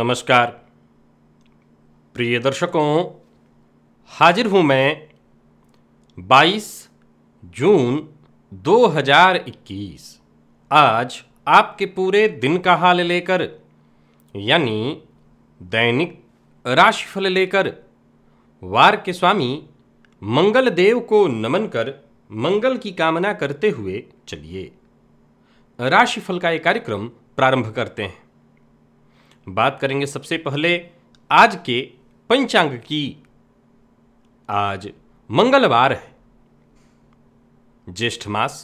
नमस्कार प्रिय दर्शकों हाजिर हूं मैं 22 जून 2021 आज आपके पूरे दिन का हाल लेकर यानी दैनिक राशिफल लेकर वार के स्वामी मंगल देव को नमन कर मंगल की कामना करते हुए चलिए राशिफल का ये कार्यक्रम प्रारंभ करते हैं बात करेंगे सबसे पहले आज के पंचांग की आज मंगलवार है ज्येष्ठ मास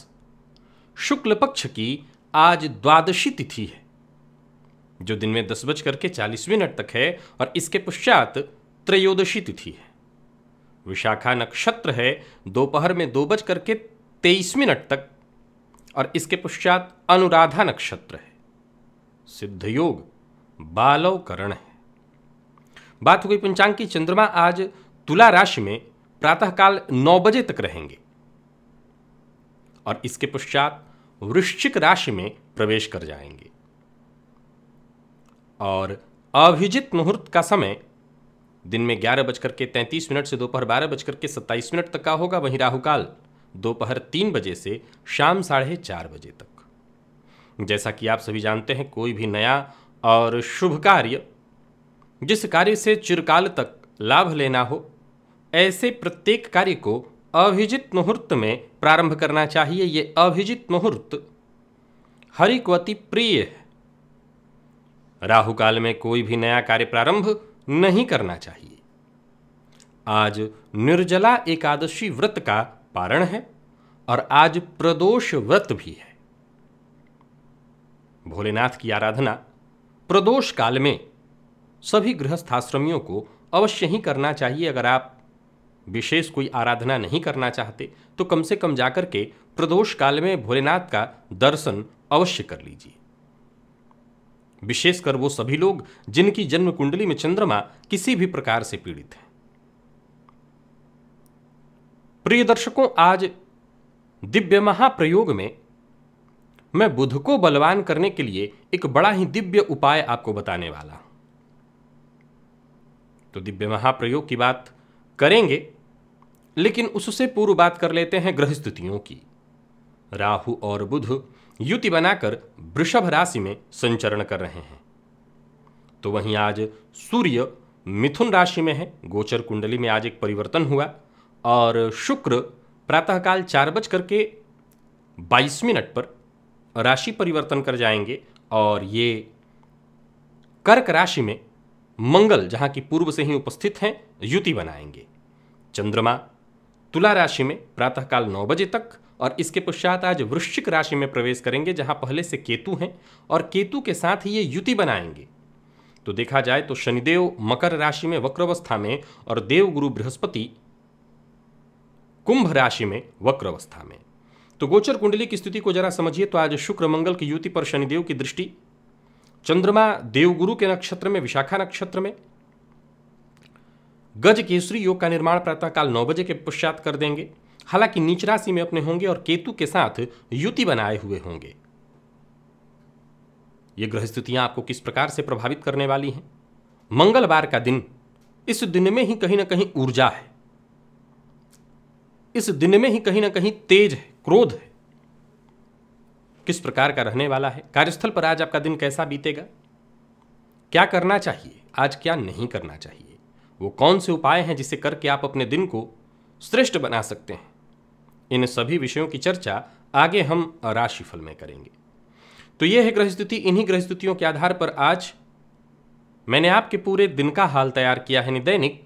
शुक्ल पक्ष की आज द्वादशी तिथि है जो दिन में दस बज करके चालीस मिनट तक है और इसके पश्चात त्रयोदशी तिथि है विशाखा नक्षत्र है दोपहर में दो बज करके तेईस मिनट तक और इसके पश्चात अनुराधा नक्षत्र है सिद्ध योग बालवकरण है बात हो गई पंचांग की चंद्रमा आज तुला राशि में प्रातःकाल नौ बजे तक रहेंगे और इसके पश्चात वृश्चिक राशि में प्रवेश कर जाएंगे और अभिजित मुहूर्त का समय दिन में ग्यारह बजकर के तैंतीस मिनट से दोपहर बारह बजकर के सत्ताईस मिनट तक का होगा वहीं राहुकाल दोपहर तीन बजे से शाम साढ़े चार बजे तक जैसा कि आप सभी जानते हैं कोई भी नया और शुभ कार्य जिस कार्य से चिरकाल तक लाभ लेना हो ऐसे प्रत्येक कार्य को अभिजित मुहूर्त में प्रारंभ करना चाहिए ये अभिजित मुहूर्त हरि को अति प्रिय है राहु काल में कोई भी नया कार्य प्रारंभ नहीं करना चाहिए आज निर्जला एकादशी व्रत का पारण है और आज प्रदोष व्रत भी है भोलेनाथ की आराधना प्रदोष काल में सभी गृहस्थाश्रमियों को अवश्य ही करना चाहिए अगर आप विशेष कोई आराधना नहीं करना चाहते तो कम से कम जाकर के प्रदोष काल में भोलेनाथ का दर्शन अवश्य कर लीजिए विशेषकर वो सभी लोग जिनकी जन्म कुंडली में चंद्रमा किसी भी प्रकार से पीड़ित है प्रिय दर्शकों आज दिव्य महाप्रयोग में मैं बुध को बलवान करने के लिए एक बड़ा ही दिव्य उपाय आपको बताने वाला तो दिव्य महाप्रयोग की बात करेंगे लेकिन उससे पूर्व बात कर लेते हैं ग्रह स्थितियों की राहु और बुध युति बनाकर वृषभ राशि में संचरण कर रहे हैं तो वहीं आज सूर्य मिथुन राशि में है गोचर कुंडली में आज एक परिवर्तन हुआ और शुक्र प्रातःकाल चार बज करके बाईस मिनट पर राशि परिवर्तन कर जाएंगे और ये कर्क राशि में मंगल जहां की पूर्व से ही उपस्थित हैं युति बनाएंगे चंद्रमा तुला राशि में प्रातःकाल नौ बजे तक और इसके पश्चात आज वृश्चिक राशि में प्रवेश करेंगे जहां पहले से केतु हैं और केतु के साथ ही ये युति बनाएंगे तो देखा जाए तो शनिदेव मकर राशि में वक्रवस्था में और देवगुरु बृहस्पति कुंभ राशि में वक्रवस्था में तो गोचर कुंडली की स्थिति को जरा समझिए तो आज शुक्र मंगल की युति पर शनिदेव की दृष्टि चंद्रमा देवगुरु के नक्षत्र में विशाखा नक्षत्र में गज केसरी योग का निर्माण प्रातःकाल नौ बजे के पश्चात कर देंगे हालांकि नीच राशि में अपने होंगे और केतु के साथ युति बनाए हुए होंगे ये ग्रह स्थितियां आपको किस प्रकार से प्रभावित करने वाली हैं मंगलवार का दिन इस दिन में ही कहीं ना कहीं ऊर्जा है इस दिन में ही कहीं ना कहीं तेज है क्रोध है किस प्रकार का रहने वाला है कार्यस्थल पर आज आपका दिन कैसा बीतेगा क्या करना चाहिए आज क्या नहीं करना चाहिए वो कौन से उपाय हैं जिसे करके आप अपने दिन को श्रेष्ठ बना सकते हैं इन सभी विषयों की चर्चा आगे हम राशिफल में करेंगे तो यह है ग्रह स्थिति इन्हीं ग्रह स्थितियों के आधार पर आज मैंने आपके पूरे दिन का हाल तैयार किया है दैनिक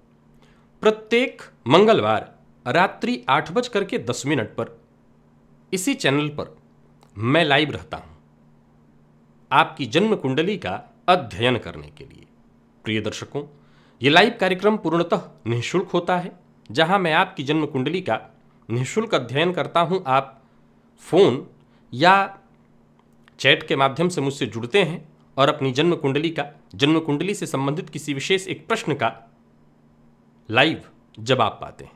प्रत्येक मंगलवार रात्रि आठ बज करके दस मिनट पर इसी चैनल पर मैं लाइव रहता हूं आपकी जन्म कुंडली का अध्ययन करने के लिए प्रिय दर्शकों ये लाइव कार्यक्रम पूर्णतः निःशुल्क होता है जहां मैं आपकी जन्म कुंडली का निःशुल्क अध्ययन करता हूं आप फ़ोन या चैट के माध्यम से मुझसे जुड़ते हैं और अपनी जन्म कुंडली का जन्म कुंडली से संबंधित किसी विशेष एक प्रश्न का लाइव जवाब पाते हैं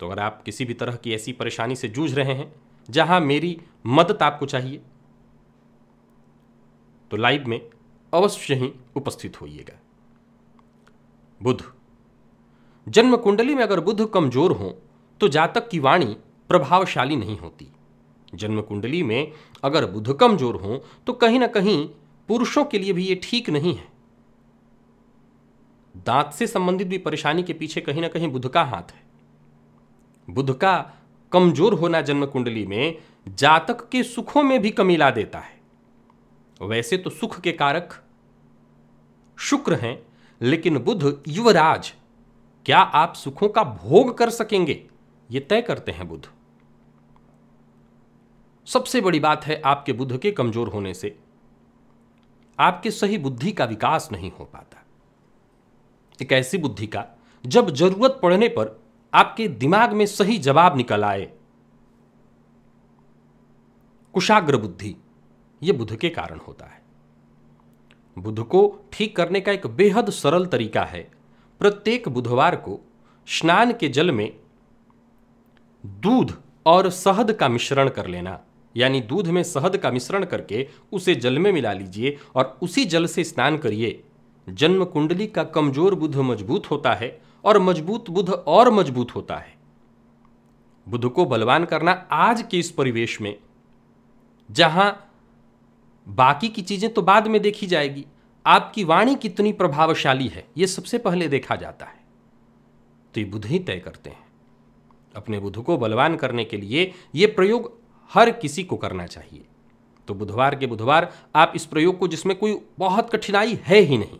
तो अगर आप किसी भी तरह की ऐसी परेशानी से जूझ रहे हैं जहां मेरी मदद आपको चाहिए तो लाइव में अवश्य ही उपस्थित होइएगा बुध जन्म कुंडली में अगर बुध कमजोर हो तो जातक की वाणी प्रभावशाली नहीं होती जन्म कुंडली में अगर बुध कमजोर हो तो कहीं ना कहीं पुरुषों के लिए भी ये ठीक नहीं है दांत से संबंधित भी परेशानी के पीछे कहीं ना कहीं बुध का हाथ है बुध का कमजोर होना जन्म कुंडली में जातक के सुखों में भी कमी ला देता है वैसे तो सुख के कारक शुक्र हैं लेकिन बुध युवराज क्या आप सुखों का भोग कर सकेंगे यह तय करते हैं बुध सबसे बड़ी बात है आपके बुध के कमजोर होने से आपके सही बुद्धि का विकास नहीं हो पाता एक ऐसी बुद्धि का जब जरूरत पड़ने पर आपके दिमाग में सही जवाब निकल आए कुशाग्र बुद्धि यह बुद्ध के कारण होता है बुद्ध को ठीक करने का एक बेहद सरल तरीका है प्रत्येक बुधवार को स्नान के जल में दूध और शहद का मिश्रण कर लेना यानी दूध में शहद का मिश्रण करके उसे जल में मिला लीजिए और उसी जल से स्नान करिए जन्म कुंडली का कमजोर बुध मजबूत होता है और मजबूत बुध और मजबूत होता है बुध को बलवान करना आज के इस परिवेश में जहां बाकी की चीजें तो बाद में देखी जाएगी आपकी वाणी कितनी प्रभावशाली है यह सबसे पहले देखा जाता है तो ये बुध ही तय करते हैं अपने बुध को बलवान करने के लिए यह प्रयोग हर किसी को करना चाहिए तो बुधवार के बुधवार आप इस प्रयोग को जिसमें कोई बहुत कठिनाई है ही नहीं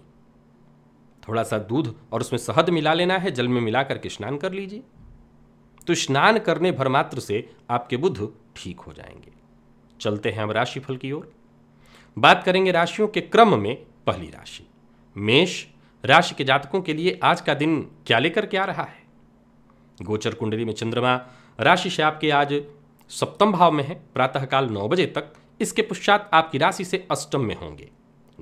थोड़ा सा दूध और उसमें शहद मिला लेना है जल में मिला करके स्नान कर लीजिए तो स्नान करने भर मात्र से आपके बुध ठीक हो जाएंगे चलते हैं हम राशिफल की ओर बात करेंगे राशियों के क्रम में पहली राशि मेष राशि के जातकों के लिए आज का दिन क्या लेकर के आ रहा है गोचर कुंडली में चंद्रमा राशि से आपके आज सप्तम भाव में है प्रातःकाल नौ बजे तक इसके पश्चात आपकी राशि से अष्टम में होंगे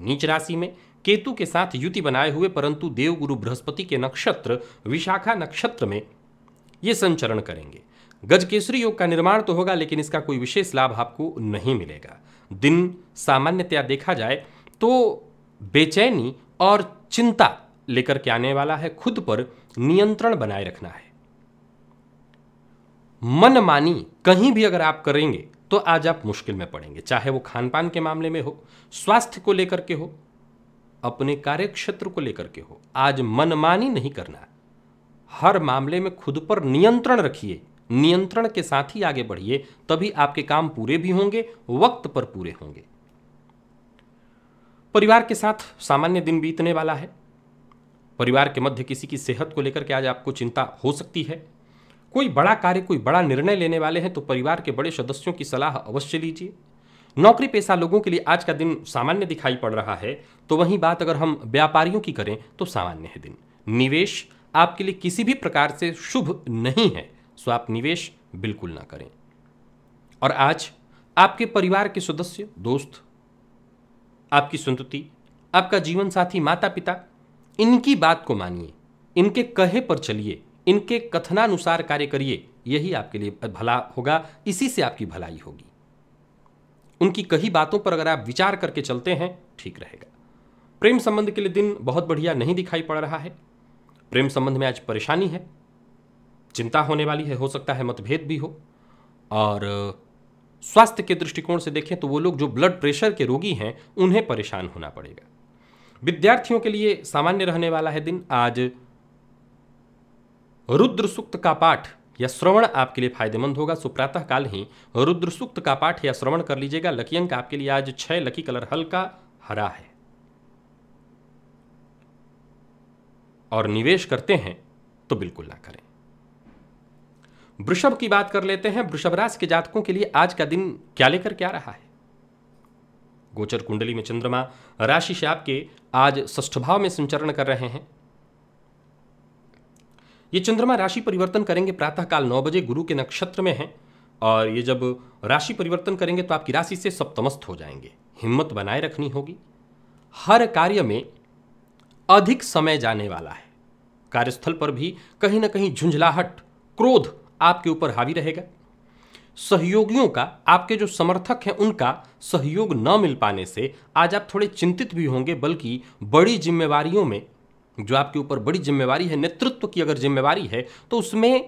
नीच राशि में केतु के साथ युति बनाए हुए परंतु देवगुरु बृहस्पति के नक्षत्र विशाखा नक्षत्र में ये संचरण करेंगे गजकेसरी योग का निर्माण तो होगा लेकिन इसका कोई विशेष लाभ आपको नहीं मिलेगा दिन सामान्यतया देखा जाए तो बेचैनी और चिंता लेकर के आने वाला है खुद पर नियंत्रण बनाए रखना है मनमानी कहीं भी अगर आप करेंगे तो आज आप मुश्किल में पड़ेंगे चाहे वो खान पान के मामले में हो स्वास्थ्य को लेकर के हो अपने कार्य क्षेत्र को लेकर के हो आज मनमानी नहीं करना हर मामले में खुद पर नियंत्रण रखिए नियंत्रण के साथ ही आगे बढ़िए तभी आपके काम पूरे भी होंगे वक्त पर पूरे होंगे परिवार के साथ सामान्य दिन बीतने वाला है परिवार के मध्य किसी की सेहत को लेकर के आज आपको चिंता हो सकती है कोई बड़ा कार्य कोई बड़ा निर्णय लेने वाले हैं तो परिवार के बड़े सदस्यों की सलाह अवश्य लीजिए नौकरी पेशा लोगों के लिए आज का दिन सामान्य दिखाई पड़ रहा है तो वहीं बात अगर हम व्यापारियों की करें तो सामान्य है दिन निवेश आपके लिए किसी भी प्रकार से शुभ नहीं है सो आप निवेश बिल्कुल ना करें और आज आपके परिवार के सदस्य दोस्त आपकी संतुति आपका जीवन साथी माता पिता इनकी बात को मानिए इनके कहे पर चलिए इनके कथनानुसार कार्य करिए यही आपके लिए भला होगा इसी से आपकी भलाई होगी उनकी कही बातों पर अगर आप विचार करके चलते हैं ठीक रहेगा प्रेम संबंध के लिए दिन बहुत बढ़िया नहीं दिखाई पड़ रहा है प्रेम संबंध में आज परेशानी है चिंता होने वाली है हो सकता है मतभेद भी हो और स्वास्थ्य के दृष्टिकोण से देखें तो वो लोग जो ब्लड प्रेशर के रोगी हैं उन्हें परेशान होना पड़ेगा विद्यार्थियों के लिए सामान्य रहने वाला है दिन आज रुद्र सूक्त का पाठ यह श्रवण आपके लिए फायदेमंद होगा सो प्रातःकाल ही रुद्र सूक्त का पाठ या श्रवण कर लीजिएगा लकी अंक आपके लिए आज छह लकी कलर हल्का हरा है और निवेश करते हैं तो बिल्कुल ना करें वृषभ की बात कर लेते हैं वृषभ राशि के जातकों के लिए आज का दिन क्या लेकर क्या रहा है गोचर कुंडली में चंद्रमा राशि से आपके आज ष्ठ भाव में संचरण कर रहे हैं ये चंद्रमा राशि परिवर्तन करेंगे प्रातःकाल नौ बजे गुरु के नक्षत्र में हैं और ये जब राशि परिवर्तन करेंगे तो आपकी राशि से सप्तमस्त हो जाएंगे हिम्मत बनाए रखनी होगी हर कार्य में अधिक समय जाने वाला है कार्यस्थल पर भी कहीं ना कहीं झुंझलाहट क्रोध आपके ऊपर हावी रहेगा सहयोगियों का आपके जो समर्थक हैं उनका सहयोग न मिल पाने से आज आप थोड़े चिंतित भी होंगे बल्कि बड़ी जिम्मेवारियों में जो आपके ऊपर बड़ी जिम्मेवारी है नेतृत्व की अगर जिम्मेवारी है तो उसमें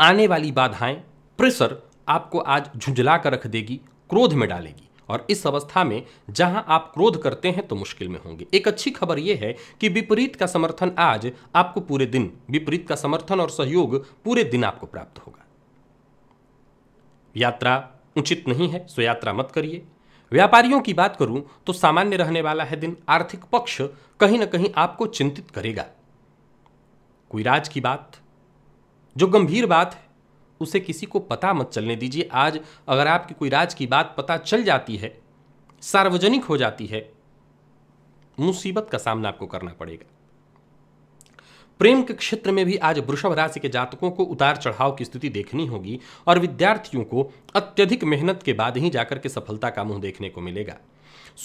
आने वाली बाधाएं प्रेशर आपको आज झुंझला कर रख देगी क्रोध में डालेगी और इस अवस्था में जहां आप क्रोध करते हैं तो मुश्किल में होंगे एक अच्छी खबर यह है कि विपरीत का समर्थन आज आपको पूरे दिन विपरीत का समर्थन और सहयोग पूरे दिन आपको प्राप्त होगा यात्रा उचित नहीं है सो यात्रा मत करिए व्यापारियों की बात करूं तो सामान्य रहने वाला है दिन आर्थिक पक्ष कहीं ना कहीं आपको चिंतित करेगा कोई राज की बात जो गंभीर बात है उसे किसी को पता मत चलने दीजिए आज अगर आपकी कोई राज की बात पता चल जाती है सार्वजनिक हो जाती है मुसीबत का सामना आपको करना पड़ेगा प्रेम के क्षेत्र में भी आज वृषभ राशि के जातकों को उतार चढ़ाव की स्थिति देखनी होगी और विद्यार्थियों को अत्यधिक मेहनत के बाद ही जाकर के सफलता का मुंह देखने को मिलेगा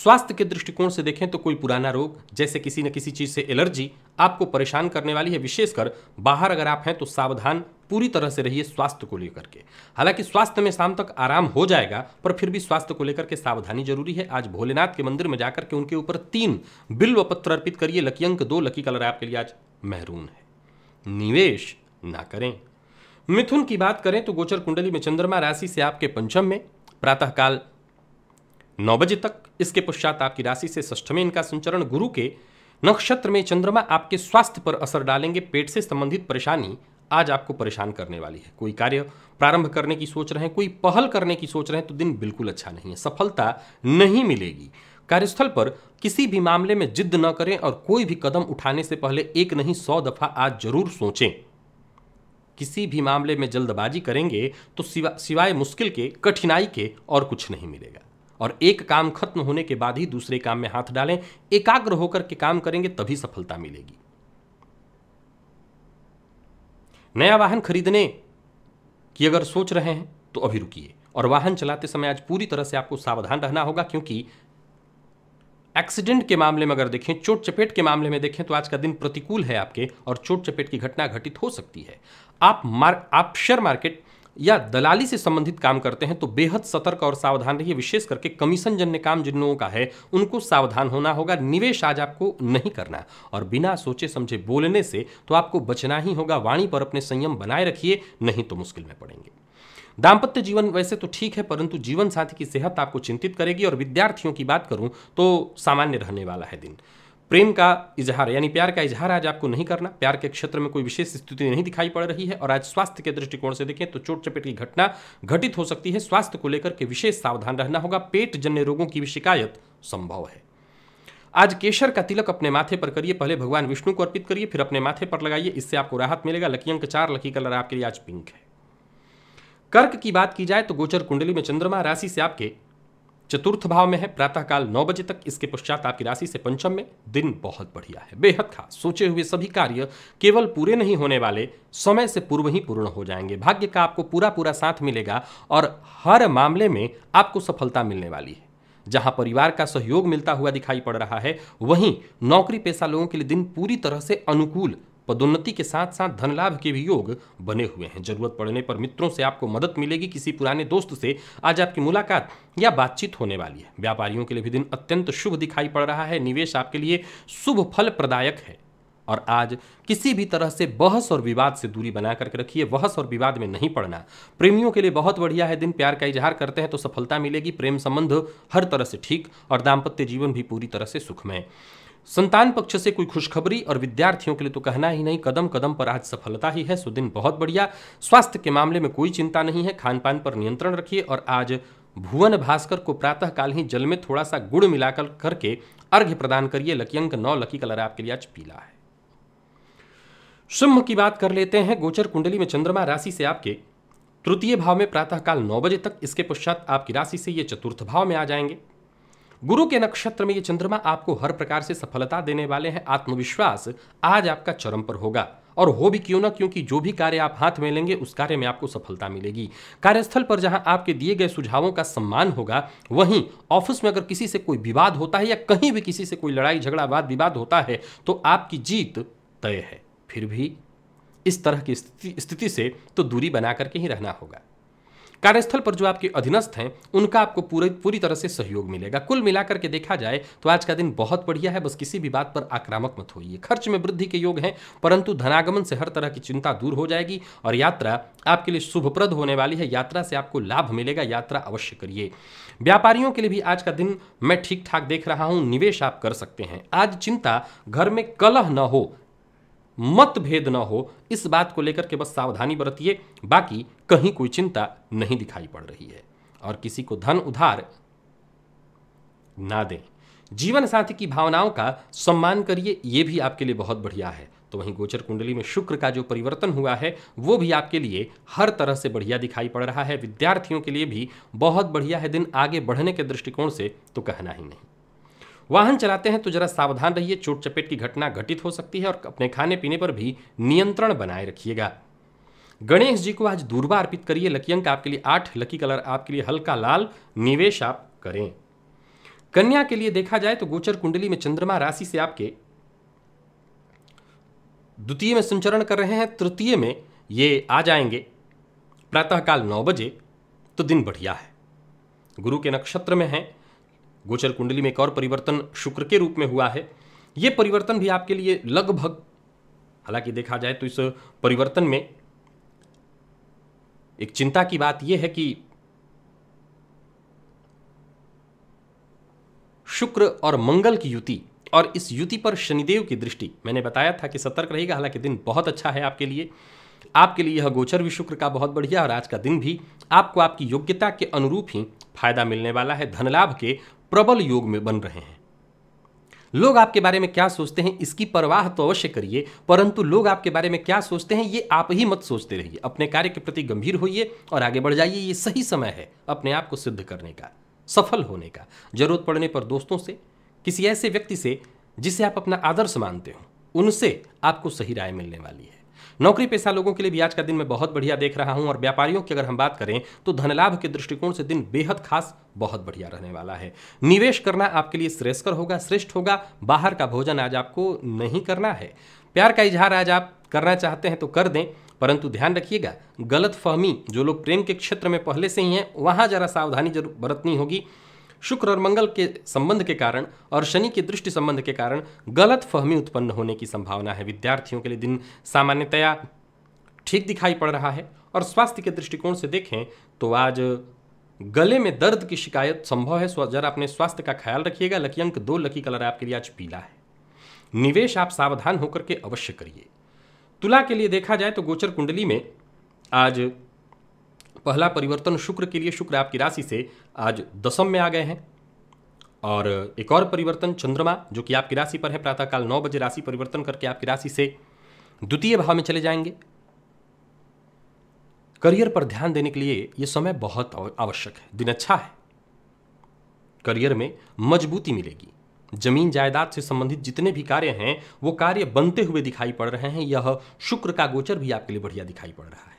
स्वास्थ्य के दृष्टिकोण से देखें तो कोई पुराना रोग जैसे किसी न किसी चीज़ से एलर्जी आपको परेशान करने वाली है विशेषकर बाहर अगर आप हैं तो सावधान पूरी तरह से रहिए स्वास्थ्य को लेकर के हालांकि स्वास्थ्य में शाम तक आराम हो जाएगा पर फिर भी स्वास्थ्य को लेकर के सावधानी जरूरी है आज भोलेनाथ के मंदिर में जाकर के उनके ऊपर तीन बिल्व पत्र अर्पित करिए लकी अंक दो लकी कलर आपके लिए आज महरून है निवेश ना करें मिथुन की बात करें तो गोचर कुंडली में चंद्रमा राशि से आपके पंचम में प्रातःकाल नौ बजे तक इसके पश्चात आपकी राशि से ष्ठ में इनका संचरण गुरु के नक्षत्र में चंद्रमा आपके स्वास्थ्य पर असर डालेंगे पेट से संबंधित परेशानी आज आपको परेशान करने वाली है कोई कार्य प्रारंभ करने की सोच रहे हैं कोई पहल करने की सोच रहे हैं तो दिन बिल्कुल अच्छा नहीं है सफलता नहीं मिलेगी कार्यस्थल पर किसी भी मामले में जिद न करें और कोई भी कदम उठाने से पहले एक नहीं सौ दफ़ा आज जरूर सोचें किसी भी मामले में जल्दबाजी करेंगे तो सिवा सिवाय मुश्किल के कठिनाई के और कुछ नहीं मिलेगा और एक काम खत्म होने के बाद ही दूसरे काम में हाथ डालें एकाग्र होकर के काम करेंगे तभी सफलता मिलेगी नया वाहन खरीदने की अगर सोच रहे हैं तो अभी रुकिए और वाहन चलाते समय आज पूरी तरह से आपको सावधान रहना होगा क्योंकि एक्सीडेंट के मामले में अगर देखें चोट चपेट के मामले में देखें तो आज का दिन प्रतिकूल है आपके और चोट चपेट की घटना घटित हो सकती है आप मार आप शेयर मार्केट या दलाली से संबंधित काम करते हैं तो बेहद सतर्क और सावधान रहिए विशेष करके कमीशन जन्य काम जिन लोगों का है उनको सावधान होना होगा निवेश आज आपको नहीं करना और बिना सोचे समझे बोलने से तो आपको बचना ही होगा वाणी पर अपने संयम बनाए रखिए नहीं तो मुश्किल में पड़ेंगे दाम्पत्य जीवन वैसे तो ठीक है परंतु जीवन साथी की सेहत आपको चिंतित करेगी और विद्यार्थियों की बात करूं तो सामान्य रहने वाला है दिन प्रेम का इजहार यानी प्यार का इजहार आज आपको नहीं करना प्यार के क्षेत्र में कोई विशेष स्थिति नहीं दिखाई पड़ रही है और आज स्वास्थ्य के दृष्टिकोण से देखें तो चोट चपेट की घटना घटित हो सकती है स्वास्थ्य को लेकर के विशेष सावधान रहना होगा पेट जन्य रोगों की भी शिकायत संभव है आज केशर का तिलक अपने माथे पर करिए पहले भगवान विष्णु को अर्पित करिए फिर अपने माथे पर लगाइए इससे आपको राहत मिलेगा लकी अंक चार लकी कलर आपके लिए आज पिंक है कर्क की बात की जाए तो गोचर कुंडली में चंद्रमा राशि से आपके चतुर्थ भाव में है प्रातःकाल नौ बजे तक इसके पश्चात आपकी राशि से पंचम में दिन बहुत बढ़िया है बेहद खास सोचे हुए सभी कार्य केवल पूरे नहीं होने वाले समय से पूर्व ही पूर्ण हो जाएंगे भाग्य का आपको पूरा पूरा साथ मिलेगा और हर मामले में आपको सफलता मिलने वाली है जहां परिवार का सहयोग मिलता हुआ दिखाई पड़ रहा है वहीं नौकरी पेशा लोगों के लिए दिन पूरी तरह से अनुकूल पदोन्नति के साथ साथ लाभ के भी योग बने हुए हैं जरूरत पड़ने पर मित्रों से आपको मदद मिलेगी किसी पुराने दोस्त से आज आपकी मुलाकात या बातचीत होने वाली है व्यापारियों के लिए भी दिन अत्यंत शुभ दिखाई पड़ रहा है निवेश आपके लिए शुभ फल प्रदायक है और आज किसी भी तरह से बहस और विवाद से दूरी बना करके रखिए बहस और विवाद में नहीं पड़ना प्रेमियों के लिए बहुत बढ़िया है दिन प्यार का इजहार करते हैं तो सफलता मिलेगी प्रेम संबंध हर तरह से ठीक और दाम्पत्य जीवन भी पूरी तरह से सुखमय संतान पक्ष से कोई खुशखबरी और विद्यार्थियों के लिए तो कहना ही नहीं कदम कदम पर आज सफलता ही है सो दिन बहुत बढ़िया स्वास्थ्य के मामले में कोई चिंता नहीं है खान पान पर नियंत्रण रखिए और आज भुवन भास्कर को प्रातःकाल ही जल में थोड़ा सा गुड़ मिलाकर करके अर्घ्य प्रदान करिए लकी अंक नौ लकी कलर आपके लिए आज पीला है सिंह की बात कर लेते हैं गोचर कुंडली में चंद्रमा राशि से आपके तृतीय भाव में प्रातःकाल नौ बजे तक इसके पश्चात आपकी राशि से ये चतुर्थ भाव में आ जाएंगे गुरु के नक्षत्र में ये चंद्रमा आपको हर प्रकार से सफलता देने वाले हैं आत्मविश्वास आज आपका चरम पर होगा और हो भी क्यों ना क्योंकि जो भी कार्य आप हाथ में लेंगे उस कार्य में आपको सफलता मिलेगी कार्यस्थल पर जहां आपके दिए गए सुझावों का सम्मान होगा वहीं ऑफिस में अगर किसी से कोई विवाद होता है या कहीं भी किसी से कोई लड़ाई झगड़ा वाद विवाद होता है तो आपकी जीत तय है फिर भी इस तरह की स्थिति से तो दूरी बना करके ही रहना होगा कार्यस्थल पर जो आपके अधीनस्थ हैं उनका आपको पूरी पूरी तरह से सहयोग मिलेगा कुल मिलाकर के देखा जाए तो आज का दिन बहुत बढ़िया है बस किसी भी बात पर आक्रामक मत होइए खर्च में वृद्धि के योग हैं परंतु धनागमन से हर तरह की चिंता दूर हो जाएगी और यात्रा आपके लिए शुभप्रद होने वाली है यात्रा से आपको लाभ मिलेगा यात्रा अवश्य करिए व्यापारियों के लिए भी आज का दिन मैं ठीक ठाक देख रहा हूँ निवेश आप कर सकते हैं आज चिंता घर में कलह न हो मतभेद ना हो इस बात को लेकर के बस सावधानी बरतिए बाकी कहीं कोई चिंता नहीं दिखाई पड़ रही है और किसी को धन उधार ना दें जीवन साथी की भावनाओं का सम्मान करिए ये भी आपके लिए बहुत बढ़िया है तो वहीं गोचर कुंडली में शुक्र का जो परिवर्तन हुआ है वो भी आपके लिए हर तरह से बढ़िया दिखाई पड़ रहा है विद्यार्थियों के लिए भी बहुत बढ़िया है दिन आगे बढ़ने के दृष्टिकोण से तो कहना ही नहीं वाहन चलाते हैं तो जरा सावधान रहिए चोट चपेट की घटना घटित हो सकती है और अपने खाने पीने पर भी नियंत्रण बनाए रखिएगा गणेश जी को आज दूरबा अर्पित करिए लकी अंक आपके लिए आठ लकी कलर आपके लिए हल्का लाल निवेश आप करें कन्या के लिए देखा जाए तो गोचर कुंडली में चंद्रमा राशि से आपके द्वितीय में संचरण कर रहे हैं तृतीय में ये आ जाएंगे प्रातःकाल नौ बजे तो दिन बढ़िया है गुरु के नक्षत्र में हैं गोचर कुंडली में एक और परिवर्तन शुक्र के रूप में हुआ है ये परिवर्तन भी आपके लिए लगभग हालांकि देखा जाए तो इस परिवर्तन में एक चिंता की बात यह है कि शुक्र और मंगल की युति और इस युति पर शनिदेव की दृष्टि मैंने बताया था कि सतर्क रहेगा हालांकि दिन बहुत अच्छा है आपके लिए आपके लिए यह गोचर भी शुक्र का बहुत बढ़िया और आज का दिन भी आपको आपकी योग्यता के अनुरूप ही फायदा मिलने वाला है धनलाभ के प्रबल योग में बन रहे हैं लोग आपके बारे में क्या सोचते हैं इसकी परवाह तो अवश्य करिए परंतु लोग आपके बारे में क्या सोचते हैं ये आप ही मत सोचते रहिए अपने कार्य के प्रति गंभीर होइए और आगे बढ़ जाइए ये सही समय है अपने आप को सिद्ध करने का सफल होने का जरूरत पड़ने पर दोस्तों से किसी ऐसे व्यक्ति से जिसे आप अपना आदर्श मानते हो उनसे आपको सही राय मिलने वाली है नौकरी पेशा लोगों के लिए भी आज का दिन मैं बहुत बढ़िया देख रहा हूं और व्यापारियों की अगर हम बात करें तो धनलाभ के दृष्टिकोण से दिन बेहद खास बहुत बढ़िया रहने वाला है निवेश करना आपके लिए श्रेष्ठकर होगा श्रेष्ठ होगा बाहर का भोजन आज आपको नहीं करना है प्यार का इजहार आज आप करना चाहते हैं तो कर दें परंतु ध्यान रखिएगा गलत फहमी जो लोग प्रेम के क्षेत्र में पहले से ही हैं वहाँ ज़रा सावधानी जरूर बरतनी होगी शुक्र और मंगल के संबंध के कारण और शनि के दृष्टि संबंध के कारण गलत फहमी उत्पन्न होने की संभावना है विद्यार्थियों के लिए दिन सामान्यतया ठीक दिखाई पड़ रहा है और स्वास्थ्य के दृष्टिकोण से देखें तो आज गले में दर्द की शिकायत संभव है जरा अपने स्वास्थ्य का ख्याल रखिएगा लकी अंक दो लकी कलर आपके लिए आज पीला है निवेश आप सावधान होकर के अवश्य करिए तुला के लिए देखा जाए तो गोचर कुंडली में आज पहला परिवर्तन शुक्र के लिए शुक्र आपकी राशि से आज दसम में आ गए हैं और एक और परिवर्तन चंद्रमा जो कि आपकी राशि पर है प्रातःकाल नौ बजे राशि परिवर्तन करके आपकी राशि से द्वितीय भाव में चले जाएंगे करियर पर ध्यान देने के लिए यह समय बहुत आवश्यक है दिन अच्छा है करियर में मजबूती मिलेगी जमीन जायदाद से संबंधित जितने भी कार्य हैं वो कार्य बनते हुए दिखाई पड़ रहे हैं यह शुक्र का गोचर भी आपके लिए बढ़िया दिखाई पड़ रहा है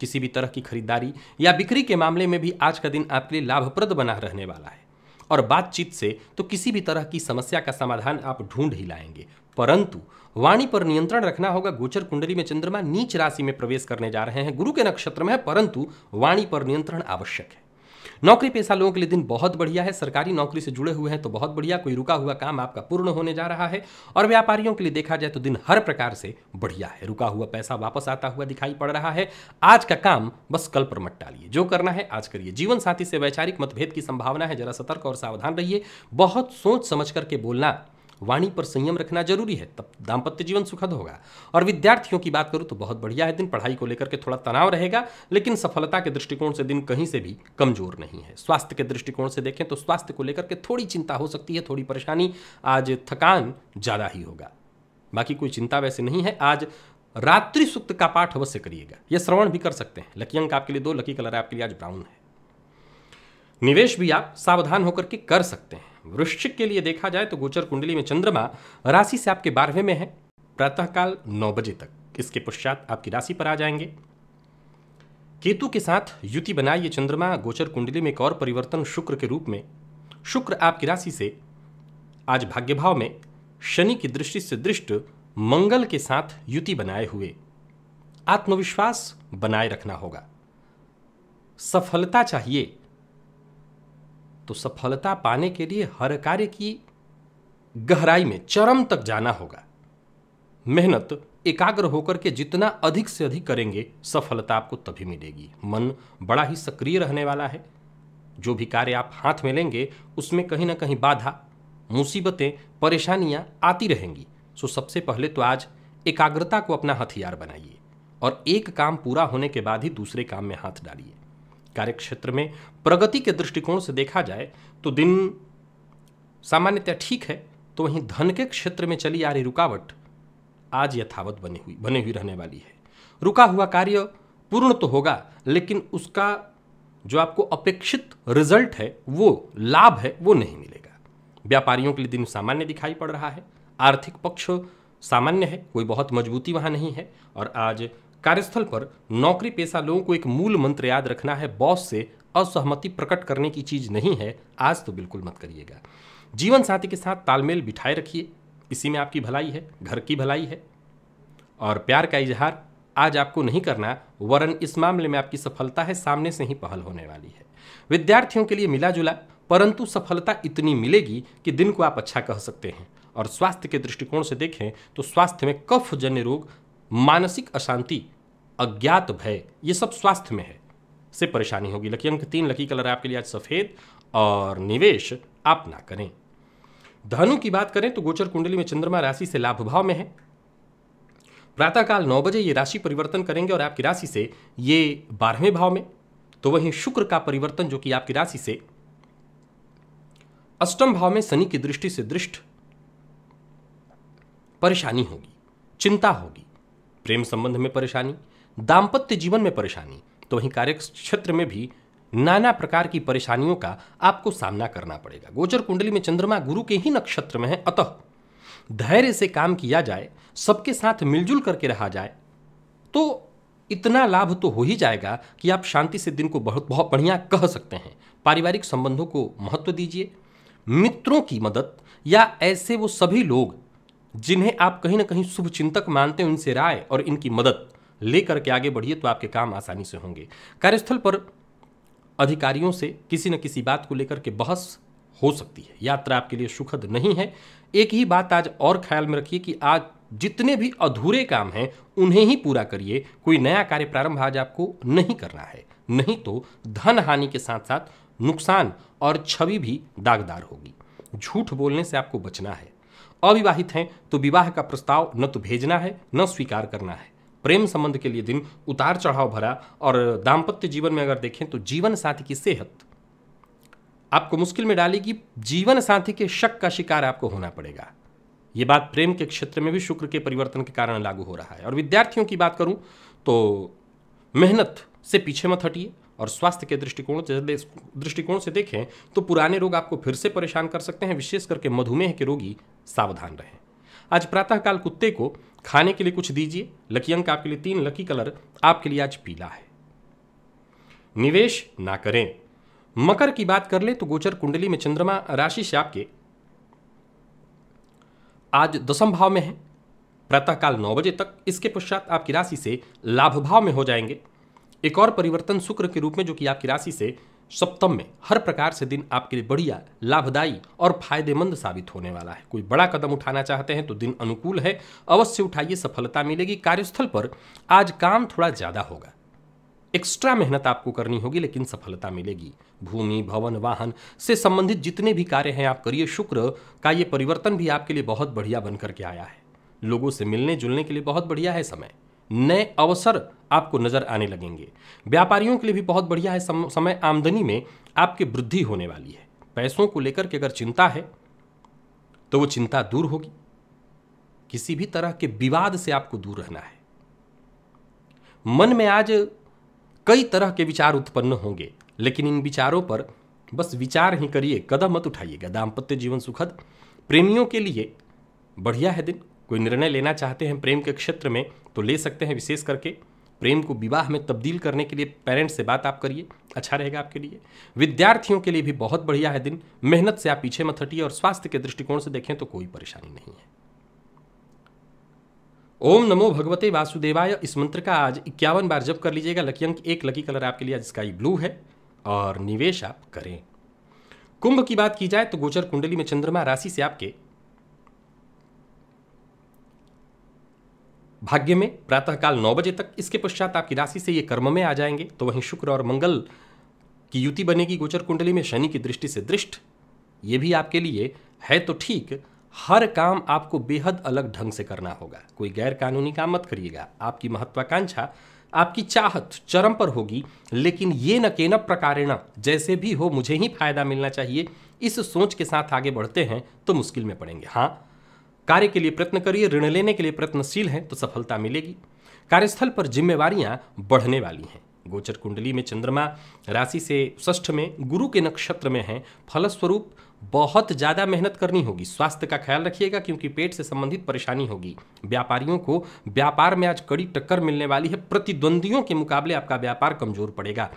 किसी भी तरह की खरीदारी या बिक्री के मामले में भी आज का दिन आपके लिए लाभप्रद बना रहने वाला है और बातचीत से तो किसी भी तरह की समस्या का समाधान आप ढूंढ ही लाएंगे परंतु वाणी पर नियंत्रण रखना होगा गोचर कुंडली में चंद्रमा नीच राशि में प्रवेश करने जा रहे हैं गुरु के नक्षत्र में है परंतु वाणी पर नियंत्रण आवश्यक है नौकरी पेशा लोगों के लिए दिन बहुत बढ़िया है सरकारी नौकरी से जुड़े हुए हैं तो बहुत बढ़िया कोई रुका हुआ काम आपका पूर्ण होने जा रहा है और व्यापारियों के लिए देखा जाए तो दिन हर प्रकार से बढ़िया है रुका हुआ पैसा वापस आता हुआ दिखाई पड़ रहा है आज का काम बस कल पर मत डालिए जो करना है आज करिए जीवन साथी से वैचारिक मतभेद की संभावना है जरा सतर्क और सावधान रहिए बहुत सोच समझ करके बोलना वाणी पर संयम रखना जरूरी है तब दाम्पत्य जीवन सुखद होगा और विद्यार्थियों की बात करूँ तो बहुत बढ़िया है दिन पढ़ाई को लेकर के थोड़ा तनाव रहेगा लेकिन सफलता के दृष्टिकोण से दिन कहीं से भी कमजोर नहीं है स्वास्थ्य के दृष्टिकोण से देखें तो स्वास्थ्य को लेकर के थोड़ी चिंता हो सकती है थोड़ी परेशानी आज थकान ज़्यादा ही होगा बाकी कोई चिंता वैसे नहीं है आज रात्रि सुक्त का पाठ अवश्य करिएगा यह श्रवण भी कर सकते हैं लकी अंक आपके लिए दो लकी कलर आपके लिए आज ब्राउन है निवेश भी आप सावधान होकर के कर सकते हैं वृश्चिक के लिए देखा जाए तो गोचर कुंडली में चंद्रमा राशि से आपके बारहवें में है प्रातःकाल नौ बजे तक इसके पश्चात आपकी राशि पर आ जाएंगे केतु के साथ युति बनाए ये चंद्रमा गोचर कुंडली में एक और परिवर्तन शुक्र के रूप में शुक्र आपकी राशि से आज भाग्य भाव में शनि की दृष्टि से दृष्ट मंगल के साथ युति बनाए हुए आत्मविश्वास बनाए रखना होगा सफलता चाहिए तो सफलता पाने के लिए हर कार्य की गहराई में चरम तक जाना होगा मेहनत एकाग्र होकर के जितना अधिक से अधिक करेंगे सफलता आपको तभी मिलेगी मन बड़ा ही सक्रिय रहने वाला है जो भी कार्य आप हाथ में लेंगे उसमें कहीं ना कहीं बाधा मुसीबतें परेशानियां आती रहेंगी सो सबसे पहले तो आज एकाग्रता को अपना हथियार बनाइए और एक काम पूरा होने के बाद ही दूसरे काम में हाथ डालिए कार्यक्षेत्र में प्रगति के दृष्टिकोण से देखा जाए तो दिन सामान्यतया ठीक है तो वहीं धन के क्षेत्र में चली आ रही रुकावट आज यथावत बनी हुई बनी हुई रहने वाली है रुका हुआ कार्य पूर्ण तो होगा लेकिन उसका जो आपको अपेक्षित रिजल्ट है वो लाभ है वो नहीं मिलेगा व्यापारियों के लिए दिन सामान्य दिखाई पड़ रहा है आर्थिक पक्ष सामान्य है कोई बहुत मजबूती वहाँ नहीं है और आज कार्यस्थल पर नौकरी पेशा लोगों को एक मूल मंत्र याद रखना है बॉस से असहमति प्रकट करने की चीज़ नहीं है आज तो बिल्कुल मत करिएगा जीवन साथी के साथ तालमेल बिठाए रखिए इसी में आपकी भलाई है घर की भलाई है और प्यार का इजहार आज आपको नहीं करना वरन इस मामले में आपकी सफलता है सामने से ही पहल होने वाली है विद्यार्थियों के लिए मिला जुला परंतु सफलता इतनी मिलेगी कि दिन को आप अच्छा कह सकते हैं और स्वास्थ्य के दृष्टिकोण से देखें तो स्वास्थ्य में कफ जन्य रोग मानसिक अशांति अज्ञात भय ये सब स्वास्थ्य में है से परेशानी होगी लकी अंक तीन लकी कलर है आपके लिए आज सफ़ेद और निवेश आप ना करें धनु की बात करें तो गोचर कुंडली में चंद्रमा राशि से लाभ भाव में है प्रातःकाल नौ बजे ये राशि परिवर्तन करेंगे और आपकी राशि से ये बारहवें भाव में तो वहीं शुक्र का परिवर्तन जो कि आपकी राशि से अष्टम भाव में शनि की दृष्टि से दृष्ट परेशानी होगी चिंता होगी प्रेम संबंध में परेशानी दाम्पत्य जीवन में परेशानी तो वहीं कार्य क्षेत्र में भी नाना प्रकार की परेशानियों का आपको सामना करना पड़ेगा गोचर कुंडली में चंद्रमा गुरु के ही नक्षत्र में है अतः धैर्य से काम किया जाए सबके साथ मिलजुल करके रहा जाए तो इतना लाभ तो हो ही जाएगा कि आप शांति से दिन को बहुत बहुत बढ़िया कह सकते हैं पारिवारिक संबंधों को महत्व दीजिए मित्रों की मदद या ऐसे वो सभी लोग जिन्हें आप कहीं ना कहीं शुभ चिंतक मानते हैं उनसे राय और इनकी मदद लेकर के आगे बढ़िए तो आपके काम आसानी से होंगे कार्यस्थल पर अधिकारियों से किसी न किसी बात को लेकर के बहस हो सकती है यात्रा आपके लिए सुखद नहीं है एक ही बात आज और ख्याल में रखिए कि आज जितने भी अधूरे काम हैं उन्हें ही पूरा करिए कोई नया कार्य प्रारंभ आज आपको नहीं करना है नहीं तो धन हानि के साथ साथ नुकसान और छवि भी दागदार होगी झूठ बोलने से आपको बचना है अविवाहित हैं तो विवाह का प्रस्ताव न तो भेजना है न स्वीकार करना है प्रेम संबंध के लिए दिन उतार चढ़ाव भरा और दाम्पत्य जीवन में अगर देखें तो जीवन साथी की सेहत आपको मुश्किल में डालेगी जीवन साथी के शक का शिकार आपको होना पड़ेगा ये बात प्रेम के क्षेत्र में भी शुक्र के परिवर्तन के कारण लागू हो रहा है और विद्यार्थियों की बात करूं तो मेहनत से पीछे मत हटिए और स्वास्थ्य के दृष्टिकोण से दृष्टिकोण से देखें तो पुराने रोग आपको फिर से परेशान कर सकते हैं विशेष करके मधुमेह के रोगी सावधान रहें आज प्रातःकाल कुत्ते को खाने के लिए कुछ दीजिए लकी अंक आपके लिए तीन लकी कलर आपके लिए आज पीला है निवेश ना करें मकर की बात कर ले तो गोचर कुंडली में चंद्रमा राशि से आपके आज दसम भाव में है प्रातःकाल नौ बजे तक इसके पश्चात आपकी राशि से लाभ भाव में हो जाएंगे एक और परिवर्तन शुक्र के रूप में जो कि आपकी राशि से सप्तम में हर प्रकार से दिन आपके लिए बढ़िया लाभदायी और फायदेमंद साबित होने वाला है कोई बड़ा कदम उठाना चाहते हैं तो दिन अनुकूल है अवश्य उठाइए सफलता मिलेगी कार्यस्थल पर आज काम थोड़ा ज़्यादा होगा एक्स्ट्रा मेहनत आपको करनी होगी लेकिन सफलता मिलेगी भूमि भवन वाहन से संबंधित जितने भी कार्य हैं आप करिए शुक्र का ये परिवर्तन भी आपके लिए बहुत बढ़िया बनकर के आया है लोगों से मिलने जुलने के लिए बहुत बढ़िया है समय नए अवसर आपको नज़र आने लगेंगे व्यापारियों के लिए भी बहुत बढ़िया है सम, समय आमदनी में आपकी वृद्धि होने वाली है पैसों को लेकर के अगर चिंता है तो वो चिंता दूर होगी किसी भी तरह के विवाद से आपको दूर रहना है मन में आज कई तरह के विचार उत्पन्न होंगे लेकिन इन विचारों पर बस विचार ही करिए कदम मत उठाइएगा दाम्पत्य जीवन सुखद प्रेमियों के लिए बढ़िया है दिन कोई निर्णय लेना चाहते हैं प्रेम के क्षेत्र में तो ले सकते हैं विशेष करके प्रेम को विवाह में तब्दील करने के लिए पेरेंट्स से बात आप करिए अच्छा रहेगा आपके लिए विद्यार्थियों के लिए भी बहुत बढ़िया है दिन मेहनत से आप पीछे मत हटिए और स्वास्थ्य के दृष्टिकोण से देखें तो कोई परेशानी नहीं है ओम नमो भगवते वासुदेवाय इस मंत्र का आज इक्यावन बार जब कर लीजिएगा लकी अंक एक लकी कलर आपके लिए स्काई ब्लू है और निवेश आप करें कुंभ की बात की जाए तो गोचर कुंडली में चंद्रमा राशि से आपके भाग्य में प्रातःकाल नौ बजे तक इसके पश्चात आपकी राशि से ये कर्म में आ जाएंगे तो वहीं शुक्र और मंगल की युति बनेगी गोचर कुंडली में शनि की दृष्टि से दृष्ट ये भी आपके लिए है तो ठीक हर काम आपको बेहद अलग ढंग से करना होगा कोई गैर कानूनी काम मत करिएगा आपकी महत्वाकांक्षा आपकी चाहत चरम पर होगी लेकिन ये न के न प्रकारेण जैसे भी हो मुझे ही फायदा मिलना चाहिए इस सोच के साथ आगे बढ़ते हैं तो मुश्किल में पड़ेंगे हाँ कार्य के लिए प्रयत्न करिए ऋण लेने के लिए प्रयत्नशील हैं तो सफलता मिलेगी कार्यस्थल पर जिम्मेवारियां बढ़ने वाली हैं गोचर कुंडली में चंद्रमा राशि से ष्ठ में गुरु के नक्षत्र में है फलस्वरूप बहुत ज़्यादा मेहनत करनी होगी स्वास्थ्य का ख्याल रखिएगा क्योंकि पेट से संबंधित परेशानी होगी व्यापारियों को व्यापार में आज कड़ी टक्कर मिलने वाली है प्रतिद्वंदियों के मुकाबले आपका व्यापार कमजोर पड़ेगा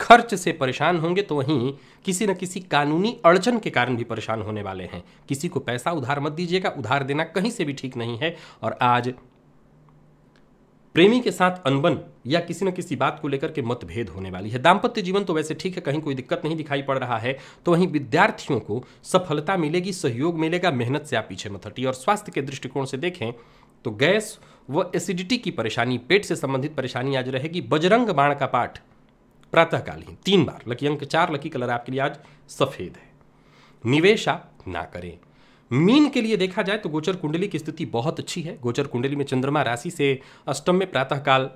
खर्च से परेशान होंगे तो वहीं किसी न किसी कानूनी अड़चन के कारण भी परेशान होने वाले हैं किसी को पैसा उधार मत दीजिएगा उधार देना कहीं से भी ठीक नहीं है और आज प्रेमी के साथ अनबन या किसी न किसी बात को लेकर के मतभेद होने वाली है दाम्पत्य जीवन तो वैसे ठीक है कहीं कोई दिक्कत नहीं दिखाई पड़ रहा है तो वहीं विद्यार्थियों को सफलता मिलेगी सहयोग मिलेगा मेहनत से आप पीछे मत हटिए और स्वास्थ्य के दृष्टिकोण से देखें तो गैस व एसिडिटी की परेशानी पेट से संबंधित परेशानी आज रहेगी बजरंग बाण का पाठ प्रातःकालीन तीन बार लकी अंक चार लकी कलर आपके लिए आज सफ़ेद है निवेश आप ना करें मीन के लिए देखा जाए तो गोचर कुंडली की स्थिति बहुत अच्छी है गोचर कुंडली में चंद्रमा राशि से अष्टम में प्रातःकाल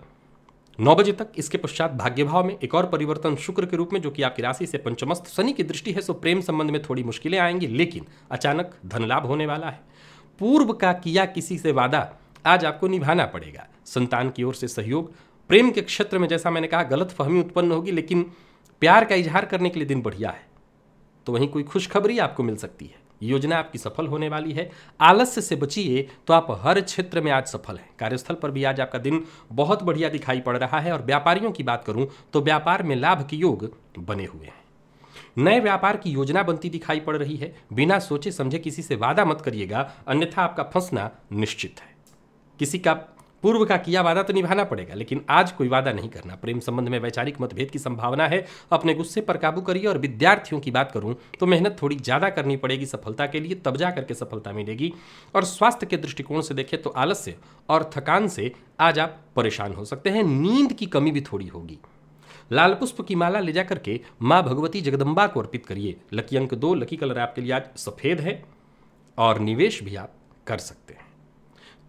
नौ बजे तक इसके पश्चात भाग्य भाव में एक और परिवर्तन शुक्र के रूप में जो कि आपकी राशि से पंचमस्त शनि की दृष्टि है सो प्रेम संबंध में थोड़ी मुश्किलें आएंगी लेकिन अचानक धन लाभ होने वाला है पूर्व का किया किसी से वादा आज आपको निभाना पड़ेगा संतान की ओर से सहयोग प्रेम के क्षेत्र में जैसा मैंने कहा गलत फहमी उत्पन्न होगी लेकिन प्यार का इजहार करने के लिए दिन बढ़िया है तो वहीं कोई खुशखबरी आपको मिल सकती है योजना आपकी सफल होने वाली है आलस्य से बचिए तो आप हर क्षेत्र में आज सफल हैं कार्यस्थल पर भी आज आपका दिन बहुत बढ़िया दिखाई पड़ रहा है और व्यापारियों की बात करूं तो व्यापार में लाभ के योग बने हुए हैं नए व्यापार की योजना बनती दिखाई पड़ रही है बिना सोचे समझे किसी से वादा मत करिएगा अन्यथा आपका फंसना निश्चित है किसी का पूर्व का किया वादा तो निभाना पड़ेगा लेकिन आज कोई वादा नहीं करना प्रेम संबंध में वैचारिक मतभेद की संभावना है अपने गुस्से पर काबू करिए और विद्यार्थियों की बात करूं तो मेहनत थोड़ी ज़्यादा करनी पड़ेगी सफलता के लिए तब जा करके सफलता मिलेगी और स्वास्थ्य के दृष्टिकोण से देखें तो आलस्य और थकान से आज आप परेशान हो सकते हैं नींद की कमी भी थोड़ी होगी लाल पुष्प की माला ले जाकर के माँ भगवती जगदम्बा को अर्पित करिए लकी अंक दो लकी कलर आपके लिए आज सफ़ेद है और निवेश भी आप कर सकते हैं